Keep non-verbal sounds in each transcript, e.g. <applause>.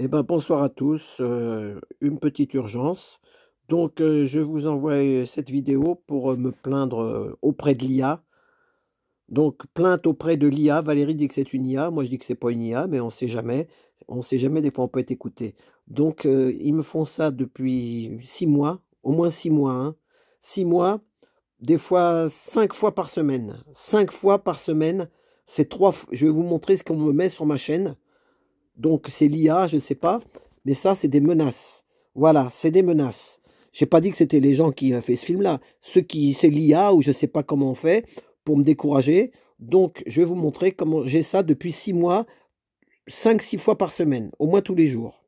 Eh ben, bonsoir à tous, euh, une petite urgence. Donc euh, je vous envoie euh, cette vidéo pour me plaindre auprès de l'IA. Donc plainte auprès de l'IA, Valérie dit que c'est une IA, moi je dis que c'est pas une IA, mais on sait jamais, on sait jamais, des fois on peut être écouté. Donc ils me font ça depuis six mois, au moins six mois, hein. six mois, des fois cinq fois par semaine, cinq fois par semaine, c'est trois, je vais vous montrer ce qu'on me met sur ma chaîne, donc c'est l'IA, je ne sais pas, mais ça, c'est des menaces. Voilà, c'est des menaces. Je n'ai pas dit que c'était les gens qui ont euh, fait ce film-là. Ceux qui, c'est l'IA ou je ne sais pas comment on fait pour me décourager. Donc, je vais vous montrer comment j'ai ça depuis six mois, cinq, six fois par semaine, au moins tous les jours.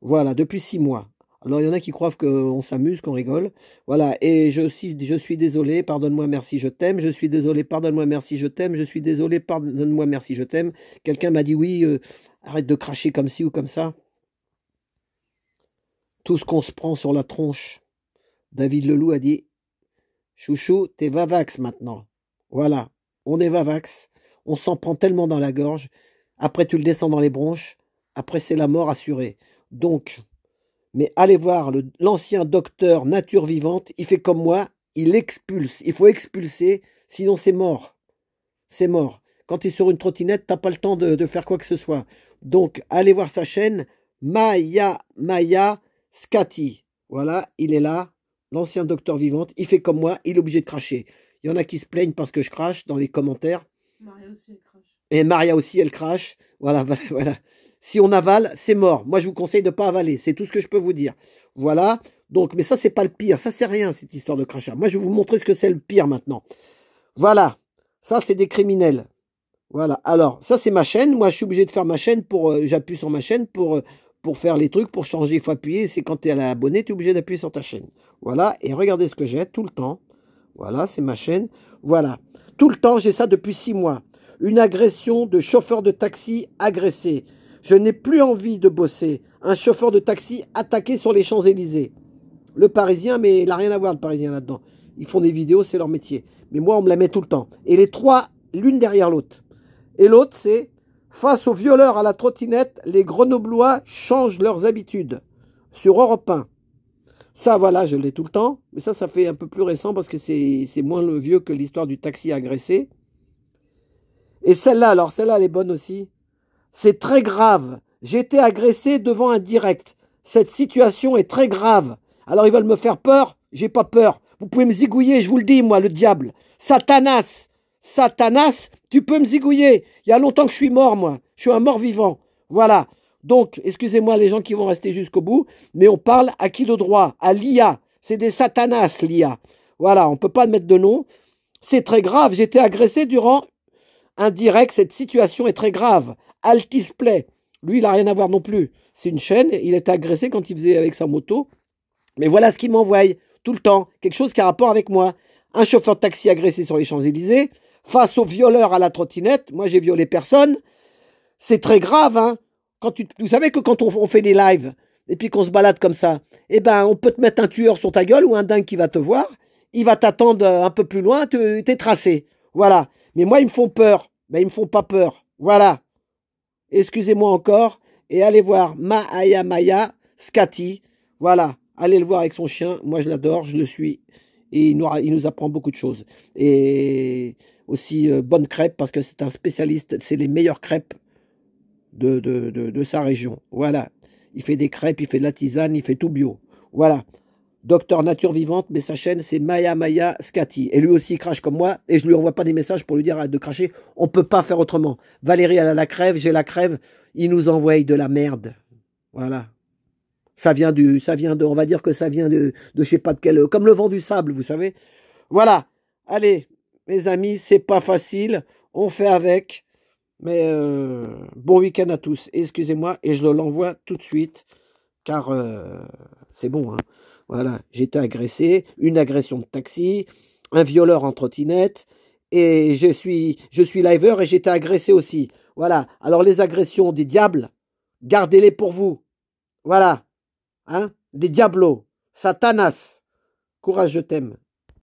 Voilà, depuis six mois. Alors, il y en a qui croient qu'on s'amuse, qu'on rigole. Voilà, et je suis, désolé, pardonne-moi, merci, je t'aime. Je suis désolé, pardonne-moi, merci, je t'aime. Je suis désolé, pardonne-moi, merci, je t'aime. Quelqu'un m'a dit, oui, euh, Arrête de cracher comme ci ou comme ça. Tout ce qu'on se prend sur la tronche. David Leloup a dit Chouchou, t'es Vavax maintenant. Voilà, on est Vavax. On s'en prend tellement dans la gorge. Après, tu le descends dans les bronches. Après, c'est la mort assurée. Donc, mais allez voir l'ancien docteur nature vivante. Il fait comme moi. Il expulse. Il faut expulser. Sinon, c'est mort. C'est mort. Quand tu es sur une trottinette, t'as pas le temps de faire quoi que ce soit. Donc, allez voir sa chaîne Maya Maya Scati. Voilà, il est là, l'ancien docteur vivante. Il fait comme moi, il est obligé de cracher. Il y en a qui se plaignent parce que je crache dans les commentaires. Maria aussi, elle crache. Et Maria aussi, elle crache. Voilà, <laughs> voilà, Si on avale, c'est mort. Moi, je vous conseille de ne pas avaler. C'est tout ce que je peux vous dire. Voilà. Donc, mais ça, c'est pas le pire. Ça, c'est rien, cette histoire de crachat. Moi, je vais vous montrer ce que c'est le pire maintenant. Voilà. Ça, c'est des criminels. Voilà. Alors, ça, c'est ma chaîne. Moi, je suis obligé de faire ma chaîne pour. Euh, j'appuie sur ma chaîne pour, euh, pour faire les trucs, pour changer. Il faut appuyer. C'est quand tu es abonné, tu es obligé d'appuyer sur ta chaîne. Voilà. Et regardez ce que j'ai tout le temps. Voilà, c'est ma chaîne. Voilà. Tout le temps, j'ai ça depuis six mois. Une agression de chauffeur de taxi agressé. Je n'ai plus envie de bosser. Un chauffeur de taxi attaqué sur les Champs-Élysées. Le Parisien, mais il n'a rien à voir, le Parisien, là-dedans. Ils font des vidéos, c'est leur métier. Mais moi, on me la met tout le temps. Et les trois, l'une derrière l'autre. Et l'autre, c'est Face aux violeurs à la trottinette, les Grenoblois changent leurs habitudes sur Europe 1. Ça, voilà, je l'ai tout le temps. Mais ça, ça fait un peu plus récent parce que c'est moins le vieux que l'histoire du taxi agressé. Et celle-là, alors celle-là, elle est bonne aussi. C'est très grave. J'ai été agressé devant un direct. Cette situation est très grave. Alors ils veulent me faire peur. J'ai pas peur. Vous pouvez me zigouiller, je vous le dis, moi, le diable. Satanas, Satanas, tu peux me zigouiller. Il y a longtemps que je suis mort, moi. Je suis un mort vivant. Voilà. Donc, excusez-moi les gens qui vont rester jusqu'au bout, mais on parle à qui de droit À l'IA. C'est des Satanas, l'IA. Voilà, on ne peut pas mettre de nom. C'est très grave. J'ai été agressé durant un direct. Cette situation est très grave. Altisplay. Lui, il n'a rien à voir non plus. C'est une chaîne. Il était agressé quand il faisait avec sa moto. Mais voilà ce qu'il m'envoie tout le temps. Quelque chose qui a rapport avec moi. Un chauffeur de taxi agressé sur les Champs-Élysées face aux violeur à la trottinette, moi j'ai violé personne, c'est très grave. Hein. Quand tu, vous savez que quand on, fait des lives et puis qu'on se balade comme ça, eh ben on peut te mettre un tueur sur ta gueule ou un dingue qui va te voir, il va t'attendre euh, un peu plus loin, t'es tracé. Voilà. Mais moi ils me font peur, mais ben, ils me font pas peur. Voilà. Excusez-moi encore et allez voir Maaya Maya Scati. Voilà. Allez le voir avec son chien. Moi je l'adore, je le suis et il nous, apprend beaucoup de choses. Et aussi euh, bonne crêpe parce que c'est un spécialiste, c'est les meilleures crêpes de, de, sa région. Voilà. Il fait des crêpes, il fait de la tisane, il fait tout bio. Voilà. Docteur Nature Vivante, mais sa chaîne c'est Maya Maya Scati. Et lui aussi il crache comme moi, et je lui envoie pas des messages pour lui dire de cracher. On peut pas faire autrement. Valérie, elle a la crève, j'ai la crève. Il nous envoie de la merde. Voilà. Ça vient du, ça vient de, on va dire que ça vient de, de je sais pas de quel, comme le vent du sable, vous savez. Voilà. Allez, mes amis, c'est pas facile. On fait avec. Mais euh, bon week-end à tous. Excusez-moi et je l'envoie tout de suite car euh, c'est bon. Hein. Voilà, j'ai été agressé, une agression de taxi, un violeur en trottinette et je suis, je suis liveur et j'ai été agressé aussi. Voilà. Alors les agressions des diables, gardez-les pour vous. Voilà hein, des diablos, Satanas. Courage, je t'aime.